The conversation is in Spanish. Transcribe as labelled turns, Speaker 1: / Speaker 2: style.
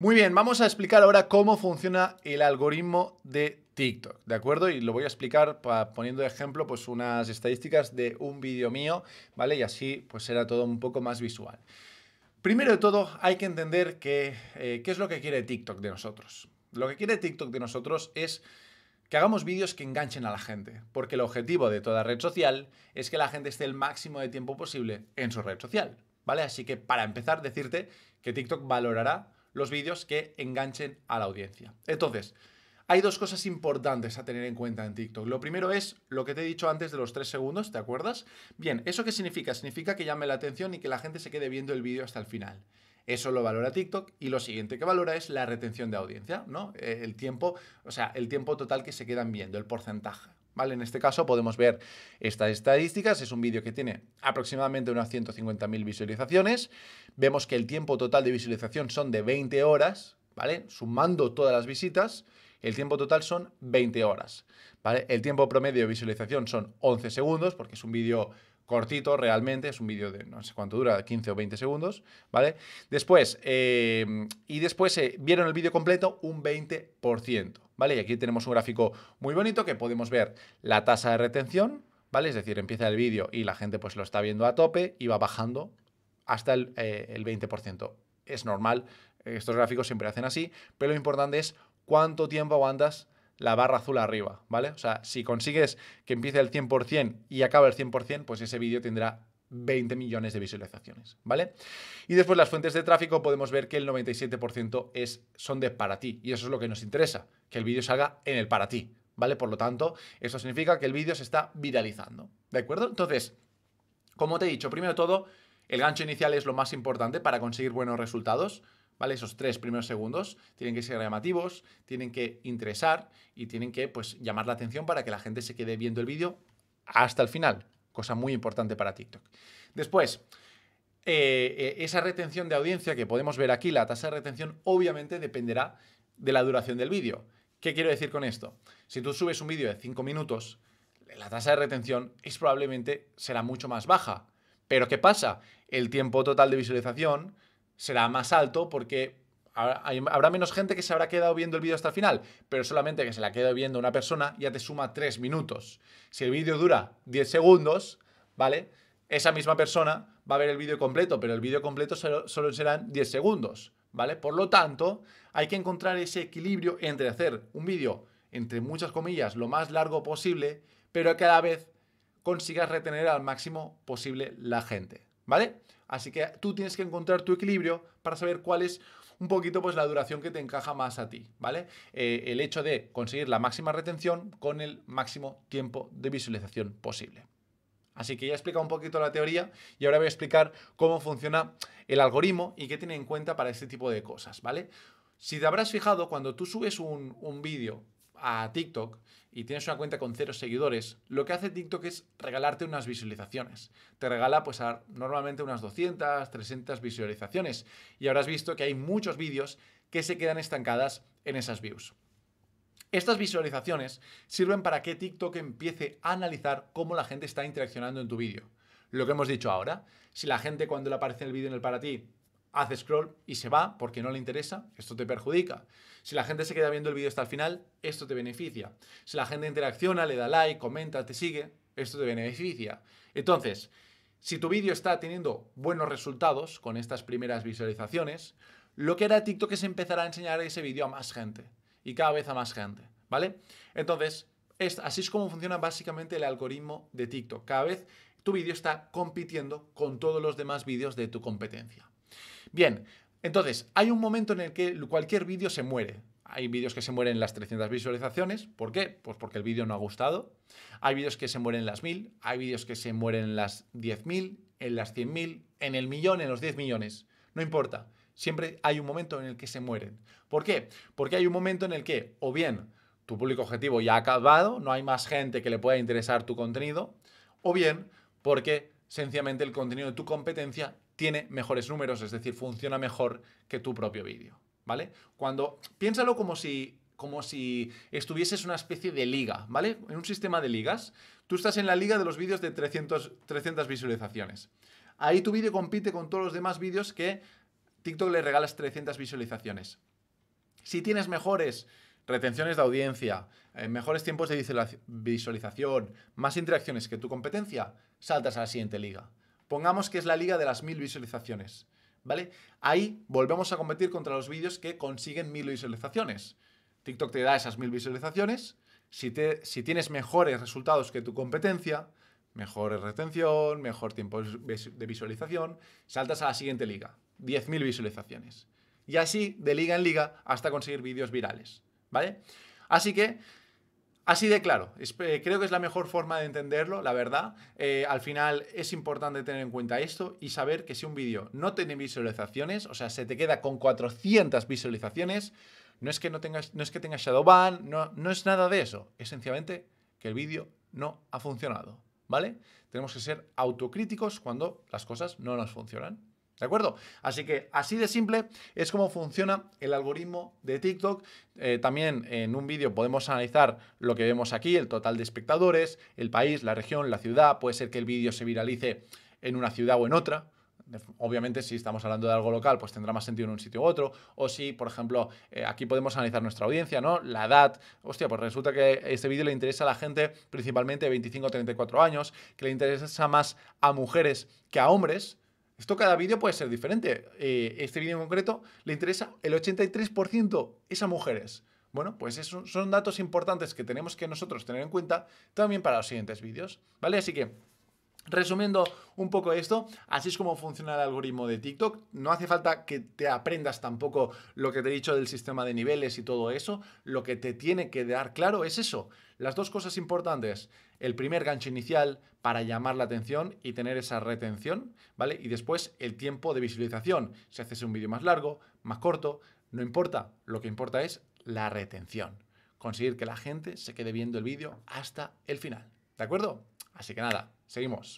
Speaker 1: Muy bien, vamos a explicar ahora cómo funciona el algoritmo de TikTok, ¿de acuerdo? Y lo voy a explicar poniendo de ejemplo pues unas estadísticas de un vídeo mío, ¿vale? Y así pues será todo un poco más visual. Primero de todo hay que entender que, eh, qué es lo que quiere TikTok de nosotros. Lo que quiere TikTok de nosotros es que hagamos vídeos que enganchen a la gente, porque el objetivo de toda red social es que la gente esté el máximo de tiempo posible en su red social, ¿vale? Así que para empezar decirte que TikTok valorará los vídeos que enganchen a la audiencia. Entonces, hay dos cosas importantes a tener en cuenta en TikTok. Lo primero es lo que te he dicho antes de los tres segundos, ¿te acuerdas? Bien, ¿eso qué significa? Significa que llame la atención y que la gente se quede viendo el vídeo hasta el final. Eso lo valora TikTok y lo siguiente que valora es la retención de audiencia, ¿no? Eh, el tiempo, o sea, el tiempo total que se quedan viendo, el porcentaje. En este caso podemos ver estas estadísticas, es un vídeo que tiene aproximadamente unas 150.000 visualizaciones, vemos que el tiempo total de visualización son de 20 horas, ¿vale? Sumando todas las visitas, el tiempo total son 20 horas, El tiempo promedio de visualización son 11 segundos, porque es un vídeo cortito realmente, es un vídeo de no sé cuánto dura, 15 o 20 segundos, ¿vale? Después, eh, y después eh, vieron el vídeo completo un 20%. ¿vale? Y aquí tenemos un gráfico muy bonito que podemos ver la tasa de retención, ¿vale? Es decir, empieza el vídeo y la gente pues lo está viendo a tope y va bajando hasta el, 20%. Eh, es normal, estos gráficos siempre hacen así, pero lo importante es cuánto tiempo aguantas la barra azul arriba, ¿vale? O sea, si consigues que empiece el 100% y acabe el 100%, pues ese vídeo tendrá 20 millones de visualizaciones, ¿vale? Y después las fuentes de tráfico podemos ver que el 97% es, son de para ti, y eso es lo que nos interesa, que el vídeo salga en el para ti, ¿vale? Por lo tanto, eso significa que el vídeo se está viralizando, ¿de acuerdo? Entonces, como te he dicho, primero de todo, el gancho inicial es lo más importante para conseguir buenos resultados, ¿vale? Esos tres primeros segundos tienen que ser llamativos, tienen que interesar y tienen que, pues, llamar la atención para que la gente se quede viendo el vídeo hasta el final, cosa muy importante para TikTok. Después, eh, eh, esa retención de audiencia que podemos ver aquí, la tasa de retención, obviamente dependerá de la duración del vídeo. ¿Qué quiero decir con esto? Si tú subes un vídeo de 5 minutos, la tasa de retención es probablemente será mucho más baja. Pero ¿qué pasa? El tiempo total de visualización será más alto porque habrá menos gente que se habrá quedado viendo el vídeo hasta el final, pero solamente que se la quede viendo una persona ya te suma 3 minutos. Si el vídeo dura 10 segundos, ¿vale? Esa misma persona va a ver el vídeo completo, pero el vídeo completo solo serán 10 segundos, ¿vale? Por lo tanto, hay que encontrar ese equilibrio entre hacer un vídeo, entre muchas comillas, lo más largo posible, pero que a la vez consigas retener al máximo posible la gente. ¿vale? Así que tú tienes que encontrar tu equilibrio para saber cuál es un poquito pues la duración que te encaja más a ti, ¿vale? Eh, el hecho de conseguir la máxima retención con el máximo tiempo de visualización posible. Así que ya he explicado un poquito la teoría y ahora voy a explicar cómo funciona el algoritmo y qué tiene en cuenta para este tipo de cosas, ¿vale? Si te habrás fijado, cuando tú subes un, un vídeo a TikTok y tienes una cuenta con cero seguidores, lo que hace TikTok es regalarte unas visualizaciones. Te regala pues normalmente unas 200, 300 visualizaciones y habrás visto que hay muchos vídeos que se quedan estancadas en esas views. Estas visualizaciones sirven para que TikTok empiece a analizar cómo la gente está interaccionando en tu vídeo. Lo que hemos dicho ahora, si la gente cuando le aparece el vídeo en el para ti hace scroll y se va porque no le interesa, esto te perjudica. Si la gente se queda viendo el vídeo hasta el final, esto te beneficia. Si la gente interacciona, le da like, comenta, te sigue, esto te beneficia. Entonces, si tu vídeo está teniendo buenos resultados con estas primeras visualizaciones, lo que hará TikTok es empezar a enseñar ese vídeo a más gente y cada vez a más gente, ¿vale? Entonces, así es como funciona básicamente el algoritmo de TikTok. Cada vez tu vídeo está compitiendo con todos los demás vídeos de tu competencia. Bien, entonces, hay un momento en el que cualquier vídeo se muere. Hay vídeos que se mueren en las 300 visualizaciones. ¿Por qué? Pues porque el vídeo no ha gustado. Hay vídeos que se mueren en las 1000, hay vídeos que se mueren en las 10.000, en las 100.000, en el millón, en los 10 millones. No importa. Siempre hay un momento en el que se mueren. ¿Por qué? Porque hay un momento en el que o bien tu público objetivo ya ha acabado, no hay más gente que le pueda interesar tu contenido, o bien porque sencillamente el contenido de tu competencia tiene mejores números, es decir, funciona mejor que tu propio vídeo, ¿vale? Cuando piénsalo como si como si una especie de liga, ¿vale? En un sistema de ligas, tú estás en la liga de los vídeos de 300, visualizaciones. Ahí tu vídeo compite con todos los demás vídeos que TikTok le regalas 300 visualizaciones. Si tienes mejores retenciones de audiencia, eh, mejores tiempos de visualización, más interacciones que tu competencia, saltas a la siguiente liga. Pongamos que es la liga de las mil visualizaciones, ¿vale? Ahí volvemos a competir contra los vídeos que consiguen mil visualizaciones. TikTok te da esas mil visualizaciones. Si, tienes mejores resultados que tu competencia, mejor retención, mejor tiempo de visualización, saltas a la siguiente liga, 10.000 visualizaciones. Y así, de liga en liga, hasta conseguir vídeos virales, ¿vale? Así que Así de claro, eh, creo que es la mejor forma de entenderlo, la verdad. Eh, al final es importante tener en cuenta esto y saber que si un vídeo no tiene visualizaciones, o sea, se te queda con 400 visualizaciones, no es que no tengas, no es que Shadowban, no, no es nada de eso. Esencialmente que el vídeo no ha funcionado, ¿vale? Tenemos que ser autocríticos cuando las cosas no nos funcionan. ¿De acuerdo? Así que así de simple es como funciona el algoritmo de TikTok. Eh, también en un vídeo podemos analizar lo que vemos aquí, el total de espectadores, el país, la región, la ciudad. Puede ser que el vídeo se viralice en una ciudad o en otra. Obviamente, si estamos hablando de algo local, pues tendrá más sentido en un sitio u otro. O si, por ejemplo, eh, aquí podemos analizar nuestra audiencia, ¿no? La edad. Hostia, pues resulta que este vídeo le interesa a la gente principalmente de 25 a 34 años, que le interesa más a mujeres que a hombres. Esto cada vídeo puede ser diferente. Eh, este vídeo en concreto le interesa el 83% esas a mujeres. Bueno, pues son datos importantes que tenemos que nosotros tener en cuenta también para los siguientes vídeos. ¿Vale? Así que Resumiendo un poco esto, así es como funciona el algoritmo de TikTok. No hace falta que te aprendas tampoco lo que te he dicho del sistema de niveles y todo eso. Lo que te tiene que dar claro es eso. Las dos cosas importantes. El primer gancho inicial para llamar la atención y tener esa retención, ¿vale? Y después el tiempo de visualización. Si haces un vídeo más largo, más corto, no importa. Lo que importa es la retención. Conseguir que la gente se quede viendo el vídeo hasta el final. ¿De acuerdo? Así que nada, seguimos.